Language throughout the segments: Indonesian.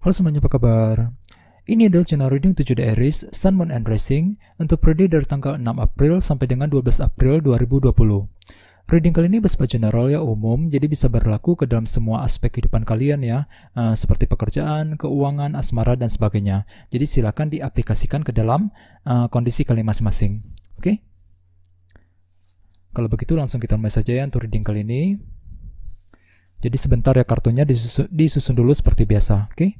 Halo semuanya, apa kabar? Ini adalah channel reading 7 The Sun, Moon, and Rising untuk periode dari tanggal 6 April sampai dengan 12 April 2020. Reading kali ini bersifat general ya, umum, jadi bisa berlaku ke dalam semua aspek kehidupan kalian ya, eh, seperti pekerjaan, keuangan, asmara, dan sebagainya. Jadi silakan diaplikasikan ke dalam eh, kondisi kalian masing-masing. Oke? Kalau begitu langsung kita mulai saja ya untuk reading kali ini. Jadi sebentar ya kartunya disusun, disusun dulu seperti biasa, oke? Okay?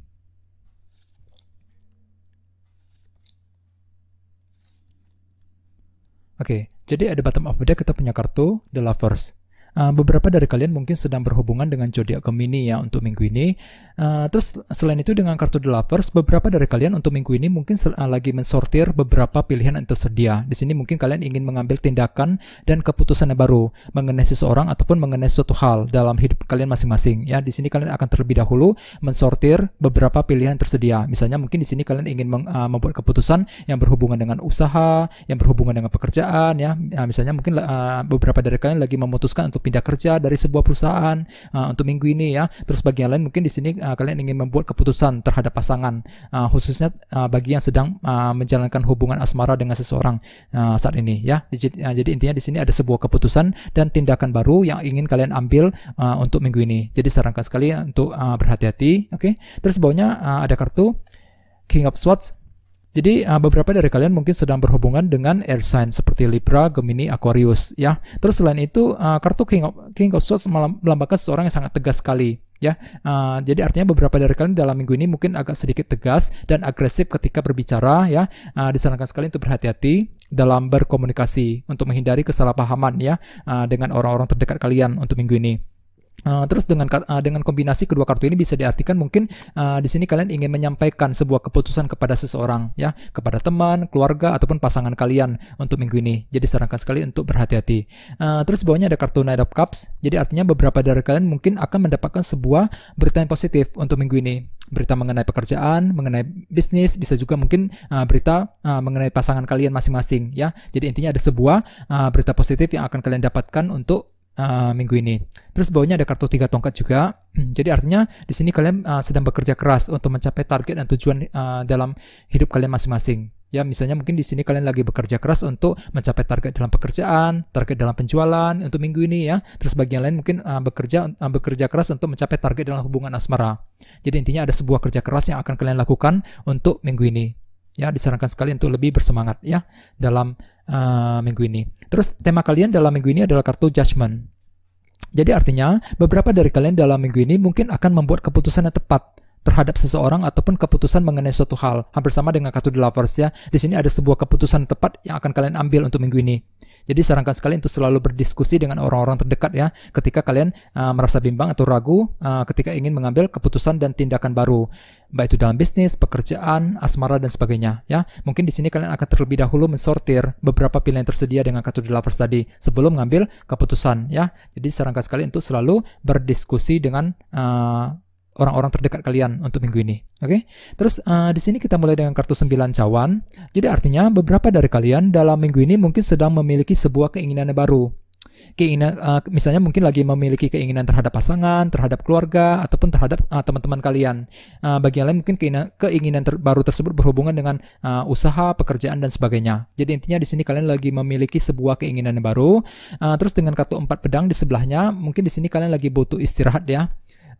Oke, okay, jadi ada bottom of the deck kita punya kartu The Lovers. Eh, beberapa dari kalian mungkin sedang berhubungan dengan zodiak Gemini ya untuk minggu ini. Uh, terus selain itu dengan kartu The Lovers, beberapa dari kalian untuk minggu ini mungkin uh, lagi mensortir beberapa pilihan yang tersedia. Di sini mungkin kalian ingin mengambil tindakan dan keputusan yang baru mengenai seseorang ataupun mengenai suatu hal dalam hidup kalian masing-masing. Ya, di sini kalian akan terlebih dahulu mensortir beberapa pilihan yang tersedia. Misalnya mungkin di sini kalian ingin meng, uh, membuat keputusan yang berhubungan dengan usaha, yang berhubungan dengan pekerjaan ya. Nah, misalnya mungkin uh, beberapa dari kalian lagi memutuskan untuk untuk pindah kerja dari sebuah perusahaan uh, untuk minggu ini ya. Terus bagian lain mungkin di sini uh, kalian ingin membuat keputusan terhadap pasangan uh, khususnya uh, bagi yang sedang uh, menjalankan hubungan asmara dengan seseorang uh, saat ini ya. Jadi, uh, jadi intinya di sini ada sebuah keputusan dan tindakan baru yang ingin kalian ambil uh, untuk minggu ini. Jadi sarankan sekali untuk uh, berhati-hati, oke. Okay? Terus bawahnya uh, ada kartu King of Swords jadi eh, beberapa dari kalian mungkin sedang berhubungan dengan air sign seperti Libra, Gemini, Aquarius ya. Terus selain itu eh, kartu King of, King of Swords melambangkan seseorang yang sangat tegas sekali ya. Eh, jadi artinya beberapa dari kalian dalam minggu ini mungkin agak sedikit tegas dan agresif ketika berbicara ya. disarankan sekali untuk berhati-hati dalam berkomunikasi untuk menghindari kesalahpahaman ya dengan orang-orang terdekat kalian untuk minggu ini. Uh, terus dengan uh, dengan kombinasi kedua kartu ini bisa diartikan mungkin uh, di sini kalian ingin menyampaikan sebuah keputusan kepada seseorang ya, kepada teman, keluarga ataupun pasangan kalian untuk minggu ini. Jadi sarankan sekali untuk berhati-hati. Uh, terus bawahnya ada kartu Knight of Cups. Jadi artinya beberapa dari kalian mungkin akan mendapatkan sebuah berita yang positif untuk minggu ini berita mengenai pekerjaan, mengenai bisnis, bisa juga mungkin uh, berita uh, mengenai pasangan kalian masing-masing ya. Jadi intinya ada sebuah uh, berita positif yang akan kalian dapatkan untuk uh, minggu ini. Terus bawahnya ada kartu tiga tongkat juga. Hmm, jadi artinya di sini kalian uh, sedang bekerja keras untuk mencapai target dan tujuan uh, dalam hidup kalian masing-masing. Ya, misalnya mungkin di sini kalian lagi bekerja keras untuk mencapai target dalam pekerjaan, target dalam penjualan untuk minggu ini ya. Terus bagian lain mungkin uh, bekerja uh, bekerja keras untuk mencapai target dalam hubungan asmara. Jadi intinya ada sebuah kerja keras yang akan kalian lakukan untuk minggu ini ya disarankan sekali untuk lebih bersemangat ya dalam uh, minggu ini. Terus tema kalian dalam minggu ini adalah kartu judgment. Jadi artinya beberapa dari kalian dalam minggu ini mungkin akan membuat keputusan yang tepat terhadap seseorang ataupun keputusan mengenai suatu hal. Hampir sama dengan kartu The Lovers ya. Di sini ada sebuah keputusan tepat yang akan kalian ambil untuk minggu ini. Jadi sarankan sekali untuk selalu berdiskusi dengan orang-orang terdekat ya ketika kalian uh, merasa bimbang atau ragu uh, ketika ingin mengambil keputusan dan tindakan baru baik itu dalam bisnis, pekerjaan, asmara dan sebagainya ya. Mungkin di sini kalian akan terlebih dahulu mensortir beberapa pilihan tersedia dengan kartu The Lovers tadi sebelum mengambil keputusan ya. Jadi sarankan sekali untuk selalu berdiskusi dengan uh, orang-orang terdekat kalian untuk minggu ini. Oke. Okay? Terus uh, di sini kita mulai dengan kartu sembilan cawan. Jadi artinya beberapa dari kalian dalam minggu ini mungkin sedang memiliki sebuah keinginan baru. Keinginan uh, misalnya mungkin lagi memiliki keinginan terhadap pasangan, terhadap keluarga ataupun terhadap teman eh, teman-teman kalian. Uh, bagi yang lain mungkin keinginan, keinginan ter baru tersebut berhubungan dengan uh, usaha, pekerjaan dan sebagainya. Jadi intinya di sini kalian lagi memiliki sebuah keinginan baru. Uh, terus dengan kartu empat pedang di sebelahnya, mungkin di sini kalian lagi butuh istirahat ya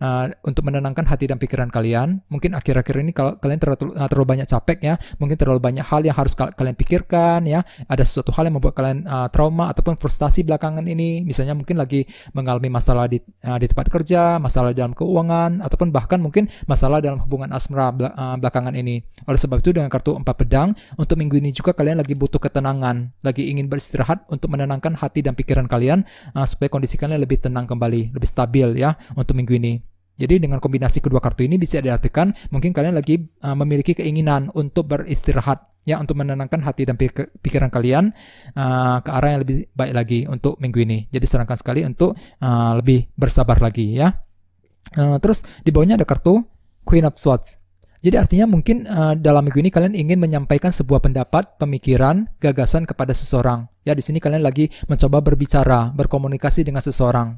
uh, untuk menenangkan hati dan pikiran kalian. Mungkin akhir-akhir ini kalau kalian terlalu, eh, terlalu banyak capek ya, mungkin terlalu banyak hal yang harus kalian pikirkan ya. Ada sesuatu hal yang membuat kalian uh, trauma ataupun frustasi belakangan ini. Misalnya mungkin lagi mengalami masalah di uh, di tempat kerja, masalah dalam keuangan ataupun bahkan mungkin masalah dalam hubungan asmara belakangan ini. Oleh sebab itu dengan kartu empat pedang untuk minggu ini juga kalian lagi butuh ketenangan, lagi ingin beristirahat untuk menenangkan hati dan pikiran kalian uh, supaya kondisi kalian lebih tenang kembali, lebih stabil ya untuk minggu ini. Jadi dengan kombinasi kedua kartu ini bisa diartikan mungkin kalian lagi uh, memiliki keinginan untuk beristirahat ya untuk menenangkan hati dan pikiran kalian uh, ke arah yang lebih baik lagi untuk minggu ini. Jadi sarankan sekali untuk uh, lebih bersabar lagi ya. Uh, terus di bawahnya ada kartu Queen of Swords. Jadi artinya mungkin uh, dalam minggu ini kalian ingin menyampaikan sebuah pendapat, pemikiran, gagasan kepada seseorang. Ya di sini kalian lagi mencoba berbicara, berkomunikasi dengan seseorang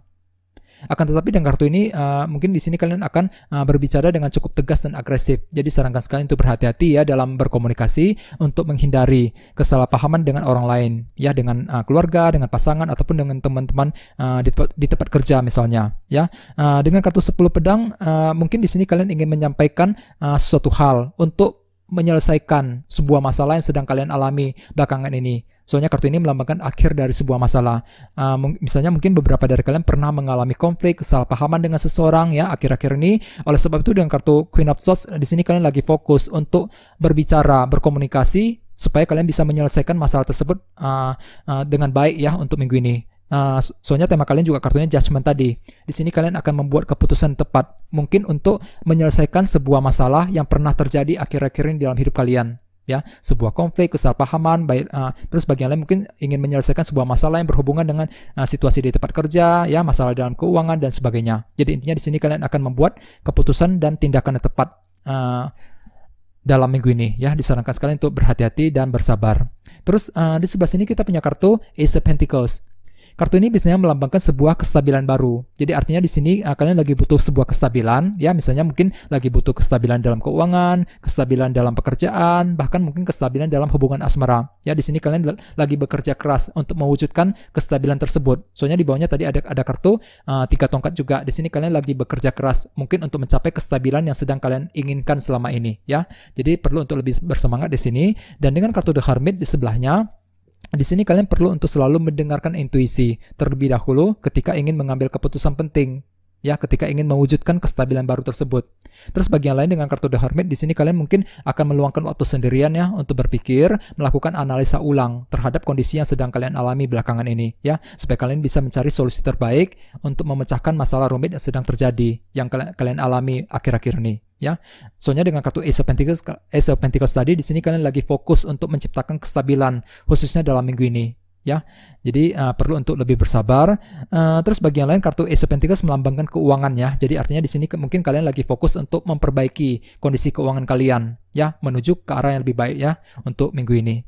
akan tetapi dengan kartu ini uh, mungkin di sini kalian akan uh, berbicara dengan cukup tegas dan agresif. Jadi sarankan sekali untuk berhati-hati ya dalam berkomunikasi untuk menghindari kesalahpahaman dengan orang lain ya dengan uh, keluarga, dengan pasangan ataupun dengan teman-teman uh, di, tempat, di tempat kerja misalnya ya. Uh, dengan kartu 10 pedang uh, mungkin di sini kalian ingin menyampaikan uh, suatu hal untuk menyelesaikan sebuah masalah yang sedang kalian alami belakangan ini. Soalnya kartu ini melambangkan akhir dari sebuah masalah. Uh, misalnya mungkin beberapa dari kalian pernah mengalami konflik, kesalahpahaman dengan seseorang ya akhir-akhir ini. Oleh sebab itu dengan kartu Queen of Swords di sini kalian lagi fokus untuk berbicara, berkomunikasi supaya kalian bisa menyelesaikan masalah tersebut uh, uh, dengan baik ya untuk minggu ini. Eh, soalnya tema kalian juga kartunya judgment tadi. Di sini kalian akan membuat keputusan tepat, mungkin untuk menyelesaikan sebuah masalah yang pernah terjadi akhir-akhir ini dalam hidup kalian ya sebuah konflik kesalahpahaman baik uh, terus bagian lain mungkin ingin menyelesaikan sebuah masalah yang berhubungan dengan uh, situasi di tempat kerja ya masalah dalam keuangan dan sebagainya jadi intinya di sini kalian akan membuat keputusan dan tindakan yang tepat uh, dalam minggu ini ya disarankan sekali untuk berhati-hati dan bersabar terus uh, di sebelah sini kita punya kartu Ace of Pentacles Kartu ini biasanya melambangkan sebuah kestabilan baru. Jadi artinya di sini uh, kalian lagi butuh sebuah kestabilan, ya misalnya mungkin lagi butuh kestabilan dalam keuangan, kestabilan dalam pekerjaan, bahkan mungkin kestabilan dalam hubungan asmara. Ya di sini kalian lagi bekerja keras untuk mewujudkan kestabilan tersebut. Soalnya di bawahnya tadi ada ada kartu uh, tiga tongkat juga. Di sini kalian lagi bekerja keras mungkin untuk mencapai kestabilan yang sedang kalian inginkan selama ini, ya. Jadi perlu untuk lebih bersemangat di sini. Dan dengan kartu The Hermit di sebelahnya Nah, di sini kalian perlu untuk selalu mendengarkan intuisi terlebih dahulu ketika ingin mengambil keputusan penting, ya ketika ingin mewujudkan kestabilan baru tersebut. Terus bagian lain dengan kartu The Hermit di sini kalian mungkin akan meluangkan waktu sendirian ya untuk berpikir, melakukan analisa ulang terhadap kondisi yang sedang kalian alami belakangan ini ya, supaya kalian bisa mencari solusi terbaik untuk memecahkan masalah rumit yang sedang terjadi yang kalian alami akhir-akhir ini ya. Soalnya dengan kartu Ace of Pentacles, Ace of Pentacles tadi di sini kalian lagi fokus untuk menciptakan kestabilan khususnya dalam minggu ini ya. Jadi uh, perlu untuk lebih bersabar. Uh, terus bagian lain kartu Ace of Pentacles melambangkan keuangan ya. Jadi artinya di sini mungkin kalian lagi fokus untuk memperbaiki kondisi keuangan kalian ya, menuju ke arah yang lebih baik ya untuk minggu ini.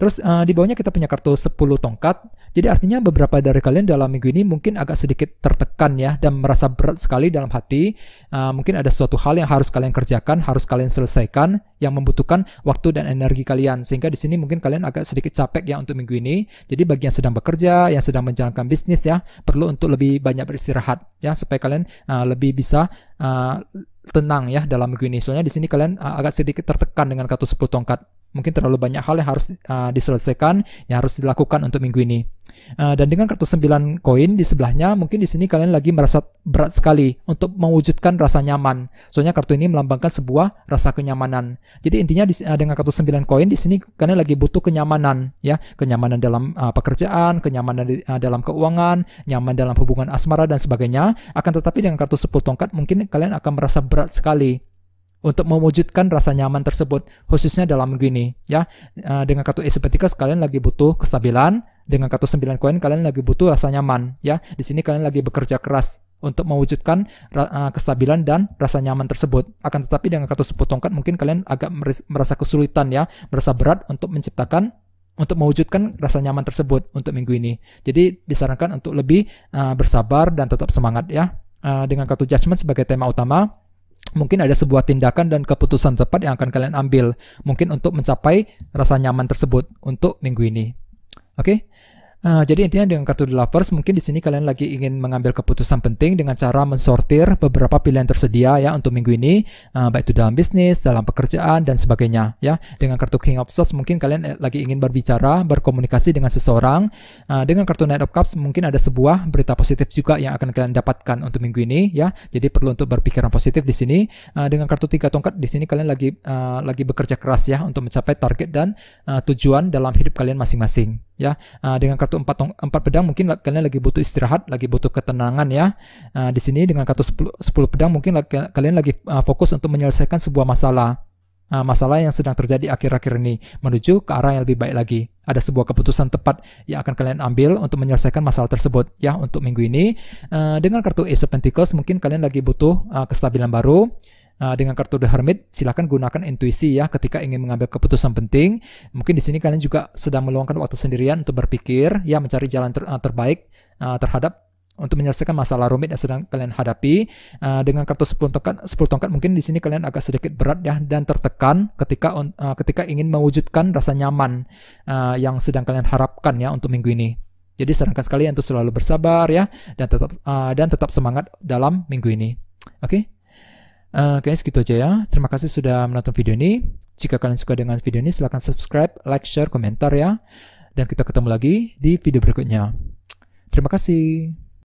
Terus uh, di bawahnya kita punya kartu 10 tongkat. Jadi artinya beberapa dari kalian dalam minggu ini mungkin agak sedikit tertekan ya dan merasa berat sekali dalam hati. Uh, mungkin ada suatu hal yang harus kalian kerjakan, harus kalian selesaikan yang membutuhkan waktu dan energi kalian. Sehingga di sini mungkin kalian agak sedikit capek ya untuk minggu ini. Jadi bagi yang sedang bekerja, yang sedang menjalankan bisnis ya perlu untuk lebih banyak beristirahat ya supaya kalian uh, lebih bisa uh, tenang ya dalam minggu ini. Soalnya di sini kalian uh, agak sedikit tertekan dengan kartu 10 tongkat. Mungkin terlalu banyak hal yang harus uh, diselesaikan, yang harus dilakukan untuk minggu ini. Uh, dan dengan kartu 9 koin di sebelahnya, mungkin di sini kalian lagi merasa berat sekali untuk mewujudkan rasa nyaman. Soalnya kartu ini melambangkan sebuah rasa kenyamanan. Jadi intinya di, uh, dengan kartu 9 koin di sini kalian lagi butuh kenyamanan, ya, kenyamanan dalam uh, pekerjaan, kenyamanan di, uh, dalam keuangan, nyaman dalam hubungan asmara dan sebagainya. Akan tetapi dengan kartu 10 tongkat mungkin kalian akan merasa berat sekali untuk mewujudkan rasa nyaman tersebut khususnya dalam minggu ini ya eh, dengan kartu Ace, pentacles kalian lagi butuh kestabilan dengan kartu 9 koin kalian lagi butuh rasa nyaman ya di sini kalian lagi bekerja keras untuk mewujudkan eh, kestabilan dan rasa nyaman tersebut. Akan tetapi dengan kartu sepotong tongkat mungkin kalian agak merasa kesulitan ya, merasa berat untuk menciptakan untuk mewujudkan rasa nyaman tersebut untuk minggu ini. Jadi disarankan untuk lebih eh, bersabar dan tetap semangat ya. dengan kartu judgment sebagai tema utama, mungkin ada sebuah tindakan dan keputusan tepat yang akan kalian ambil mungkin untuk mencapai rasa nyaman tersebut untuk minggu ini. Oke. Okay? Uh, jadi intinya dengan kartu The Lovers mungkin di sini kalian lagi ingin mengambil keputusan penting dengan cara mensortir beberapa pilihan tersedia ya untuk minggu ini uh, baik itu dalam bisnis, dalam pekerjaan dan sebagainya ya. Dengan kartu King of Swords mungkin kalian eh, lagi ingin berbicara, berkomunikasi dengan seseorang. Uh, dengan kartu Knight of Cups mungkin ada sebuah berita positif juga yang akan kalian dapatkan untuk minggu ini ya. Jadi perlu untuk berpikiran positif di sini. Uh, dengan kartu Tiga Tongkat di sini kalian lagi uh, lagi bekerja keras ya untuk mencapai target dan uh, tujuan dalam hidup kalian masing-masing ya ah, dengan kartu 4 4 pedang mungkin kalian lagi butuh istirahat lagi butuh ketenangan ya ah, di sini dengan kartu 10, 10 pedang mungkin kalian lagi ah, fokus untuk menyelesaikan sebuah masalah masalah yang sedang terjadi akhir-akhir ini menuju ke arah yang lebih baik lagi ada sebuah keputusan tepat yang akan kalian ambil untuk menyelesaikan masalah tersebut ya untuk minggu ini dengan kartu Ace of Pentacles mungkin kalian lagi butuh kestabilan baru Nah, dengan kartu The Hermit, silahkan gunakan intuisi ya ketika ingin mengambil keputusan penting. Mungkin di sini kalian juga sedang meluangkan waktu sendirian untuk berpikir, ya mencari jalan ter ah, terbaik uh, terhadap untuk menyelesaikan masalah rumit yang sedang kalian hadapi. Uh, dengan kartu 10 tongkat, 10 tongkat mungkin di sini kalian agak sedikit berat ya dan tertekan ketika uh, ketika ingin mewujudkan rasa nyaman uh, yang sedang kalian harapkan ya untuk minggu ini. Jadi sarankan sekali untuk selalu bersabar ya dan tetap uh, dan tetap semangat dalam minggu ini. Oke? Okay? Uh, guys, gitu aja ya. Terima kasih sudah menonton video ini. Jika kalian suka dengan video ini, silahkan subscribe, like, share, komentar ya. Dan kita ketemu lagi di video berikutnya. Terima kasih.